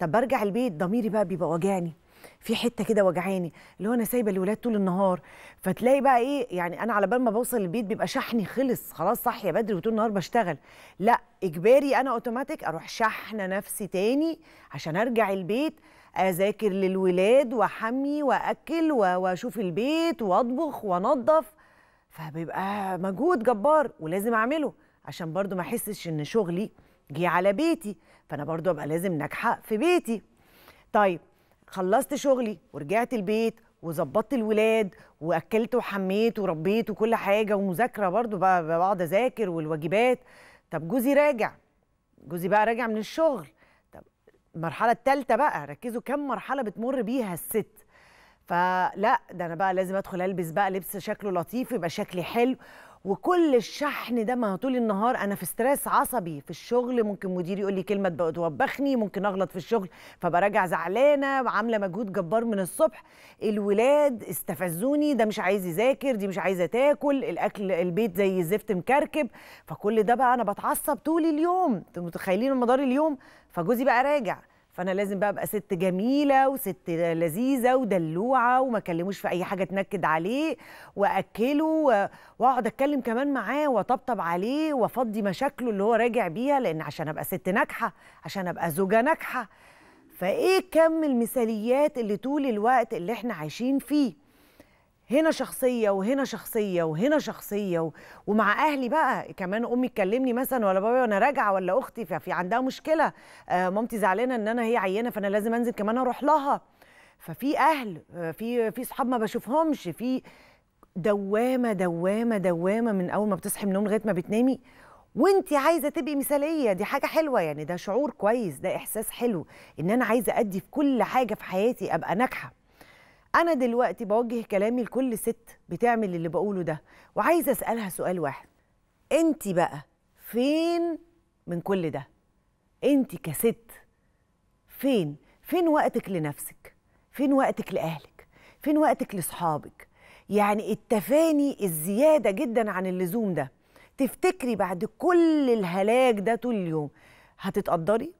طب برجع البيت ضميري بقى بيبقى واجعني في حته كده وجعاني اللي هو انا سايبه الولاد طول النهار فتلاقي بقى ايه يعني انا على بال ما بوصل البيت بيبقى شحني خلص خلاص صاحيه بدري وطول النهار بشتغل لا اجباري انا اوتوماتيك اروح شحنه نفسي تاني عشان ارجع البيت اذاكر للولاد واحمي واكل واشوف البيت واطبخ وانظف فبيبقى مجهود جبار ولازم اعمله عشان برضو ما احسش ان شغلي جه على بيتي فانا برضو ابقى لازم ناجحه في بيتي طيب خلصت شغلي ورجعت البيت وظبطت الولاد واكلت وحميت وربيت وكل حاجه ومذاكره برضو بقعد اذاكر والواجبات طب جوزي راجع جوزي بقى راجع من الشغل طب المرحله الثالثه بقى ركزوا كم مرحله بتمر بيها الست فلا ده انا بقى لازم ادخل البس بقى لبس شكله لطيف يبقى شكلي حلو وكل الشحن ده ما هو طول النهار انا في ستريس عصبي في الشغل ممكن مديري يقول لي كلمه توبخني ممكن اغلط في الشغل فبراجع زعلانه عامله مجهود جبار من الصبح الولاد استفزوني ده مش عايز يذاكر دي مش عايزه تاكل الاكل البيت زي الزفت مكركب فكل ده بقى انا بتعصب طول اليوم انتوا متخيلين مدار اليوم فجوزي بقى راجع فانا لازم بقى ابقى ست جميله وست لذيذه ودلوعه وما اكلموش في اي حاجه تنكد عليه واكله واقعد اتكلم كمان معاه واطبطب عليه وافضي مشاكله اللي هو راجع بيها لان عشان ابقى ست ناجحه عشان ابقى زوجه ناجحه فايه كم المثاليات اللي طول الوقت اللي احنا عايشين فيه هنا شخصيه وهنا شخصيه وهنا شخصيه و... ومع اهلي بقى كمان امي تكلمني مثلا ولا بابا وانا راجعه ولا اختي ففي عندها مشكله آه مامتي زعلانه ان انا هي عيانه فانا لازم انزل كمان اروح لها ففي اهل آه، في في صحاب ما بشوفهمش في دوامه دوامه دوامه من اول ما بتصحي من النوم لغايه ما بتنامي وانت عايزه تبقي مثاليه دي حاجه حلوه يعني ده شعور كويس ده احساس حلو ان انا عايزه ادي في كل حاجه في حياتي ابقى ناجحه انا دلوقتي بوجه كلامي لكل ست بتعمل اللي بقوله ده وعايزه اسالها سؤال واحد انت بقى فين من كل ده انت كست فين فين وقتك لنفسك فين وقتك لاهلك فين وقتك لاصحابك يعني التفاني الزياده جدا عن اللزوم ده تفتكري بعد كل الهلاك ده طول اليوم هتتقدري